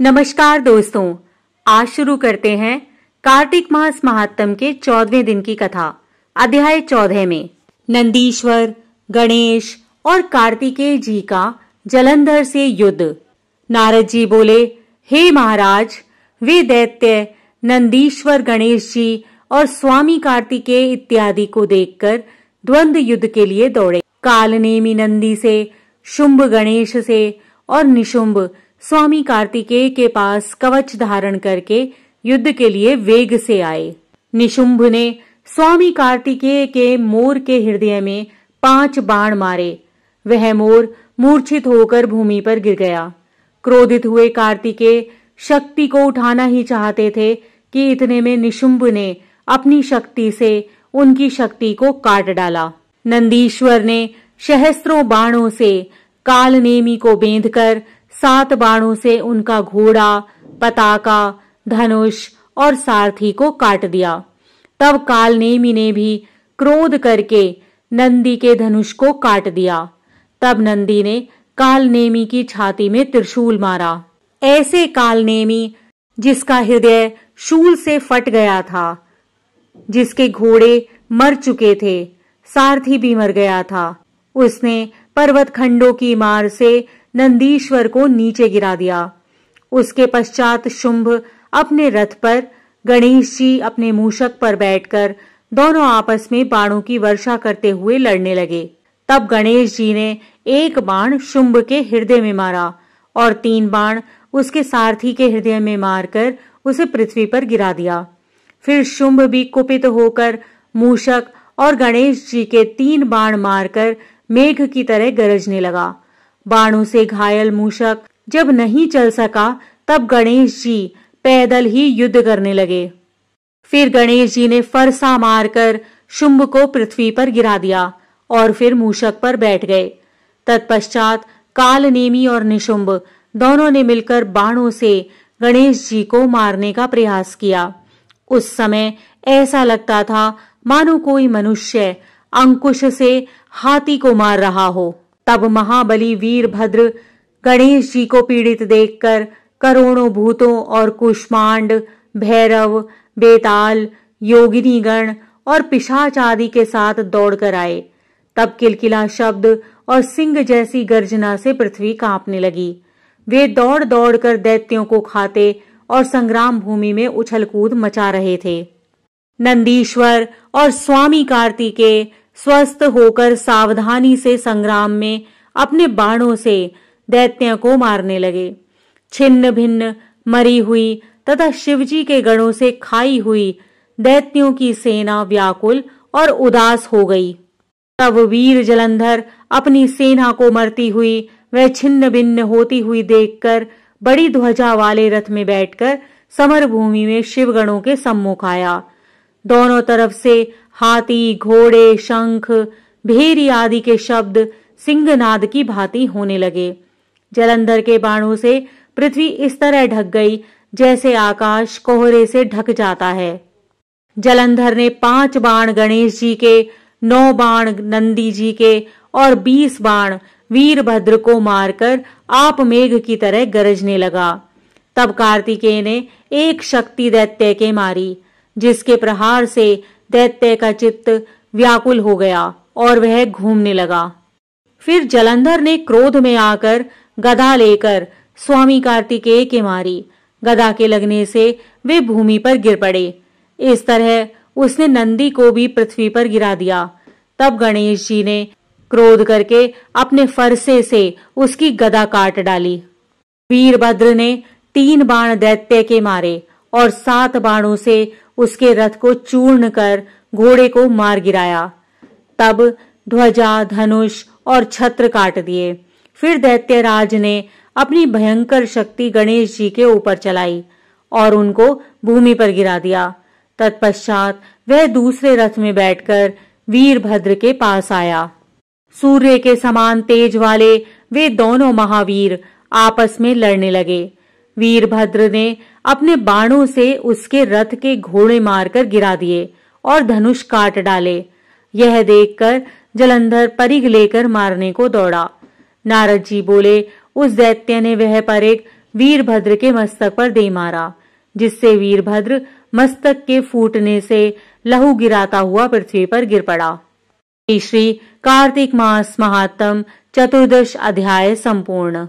नमस्कार दोस्तों आज शुरू करते हैं कार्तिक मास महात्म के चौदवे दिन की कथा अध्याय चौदह में नंदीश्वर गणेश और कार्तिकेय जी का जलंधर से युद्ध नारद जी बोले हे महाराज वे दैत्य नंदीश्वर गणेश जी और स्वामी कार्तिकेय इत्यादि को देखकर द्वंद्व युद्ध के लिए दौड़े कालनेमी नंदी से शुंभ गणेश से और निशुंभ स्वामी कार्तिकेय के पास कवच धारण करके युद्ध के लिए वेग से आए निशुंभ ने स्वामी कार्तिकेय के मोर के हृदय में पांच बाण मारे वह मोर मूर्छित होकर भूमि पर गिर गया क्रोधित हुए कार्तिकेय शक्ति को उठाना ही चाहते थे कि इतने में निशुंभ ने अपनी शक्ति से उनकी शक्ति को काट डाला नंदीश्वर ने सहस्त्रों बाणों से कालनेमी को बेंधकर सात बाणों से उनका घोड़ा पताका धनुष और सारथी को काट दिया तब कालनेमी ने भी क्रोध करके नंदी के धनुष को काट दिया तब नंदी ने कालनेमी की छाती में त्रिशूल मारा ऐसे कालनेमी जिसका हृदय शूल से फट गया था जिसके घोड़े मर चुके थे सारथी भी मर गया था उसने पर्वत खंडों की मार से नंदीश्वर को नीचे गिरा दिया उसके पश्चात शुंभ अपने रथ पर गणेश जी अपने मूषक पर बैठकर दोनों आपस में बाणों की वर्षा करते हुए लड़ने लगे तब गणेश जी ने एक बाण शुंभ के हृदय में मारा और तीन बाण उसके सारथी के हृदय में मारकर उसे पृथ्वी पर गिरा दिया फिर शुंभ भी कुपित होकर मूषक और गणेश जी के तीन बाण मारकर मेघ की तरह गरजने लगा बाणों से घायल मूषक जब नहीं चल सका तब गणेश जी पैदल ही युद्ध करने लगे फिर गणेश जी ने फरसा मारकर शुंभ को पृथ्वी पर गिरा दिया और फिर मूषक पर बैठ गए तत्पश्चात कालनेमी और निशुंभ दोनों ने मिलकर बाणों से गणेश जी को मारने का प्रयास किया उस समय ऐसा लगता था मानो कोई मनुष्य अंकुश से हाथी को मार रहा हो तब महाबली वीरभद्र गणेश जी को पीड़ित देखकर करोड़ों भूतों और कुष्मांड भैरव बेताल गण और पिशाच आदि के साथ दौड़कर आए तब किलकिला शब्द और सिंह जैसी गर्जना से पृथ्वी कांपने लगी वे दौड़ दौड़ कर दैत्यों को खाते और संग्राम भूमि में उछल कूद मचा रहे थे नंदीश्वर और स्वामी कार्तिकेय स्वस्थ होकर सावधानी से संग्राम में अपने बाणों से दैत्य को मारने लगे छिन्न भिन्न मरी हुई तथा शिवजी के गणों से खाई हुई दैत्यों की सेना व्याकुल और उदास हो गई तब वीर जलंधर अपनी सेना को मरती हुई वह छिन्न भिन्न होती हुई देखकर बड़ी ध्वजा वाले रथ में बैठकर समर भूमि में शिवगणों के सम्मुख आया दोनों तरफ से हाथी घोड़े शंख भेरी आदि के शब्द सिंहनाद की भांति होने लगे जलंधर के बाणों से पृथ्वी इस तरह ढक गई जैसे आकाश कोहरे से ढक जाता है जलंधर ने पांच बाण गणेश जी के नौ बाण नंदी जी के और बीस बाण वीरभद्र को मारकर आप मेघ की तरह गरजने लगा तब कार्तिकेय ने एक शक्ति दैत्य के मारी जिसके प्रहार से दैत्य का चित्त व्याकुल हो गया और वह घूमने लगा फिर जलंधर ने क्रोध में आकर गदा लेकर स्वामी कार्तिकेय के मारी गदा के लगने से वे भूमि पर गिर पड़े इस तरह उसने नंदी को भी पृथ्वी पर गिरा दिया तब गणेश जी ने क्रोध करके अपने फरसे से उसकी गदा काट डाली वीरभद्र ने तीन बाण दैत्य के मारे और सात बाणों से उसके रथ को चूर्ण कर घोड़े को मार गिराया तब ध्वजा धनुष और छत्र काट दिए फिर दैत्यराज ने अपनी भयंकर शक्ति गणेश जी के ऊपर चलाई और उनको भूमि पर गिरा दिया तत्पश्चात वह दूसरे रथ में बैठकर वीरभद्र के पास आया सूर्य के समान तेज वाले वे दोनों महावीर आपस में लड़ने लगे वीरभद्र ने अपने बाणों से उसके रथ के घोड़े मारकर गिरा दिए और धनुष काट डाले यह देखकर जलंधर परिघ लेकर मारने को दौड़ा नारद जी बोले उस दैत्य ने वह परिग वीरभद्र के मस्तक पर दे मारा जिससे वीरभद्र मस्तक के फूटने से लहू गिराता हुआ पृथ्वी पर गिर पड़ा श्री कार्तिक मास महात्म चतुर्दश अध्याय संपूर्ण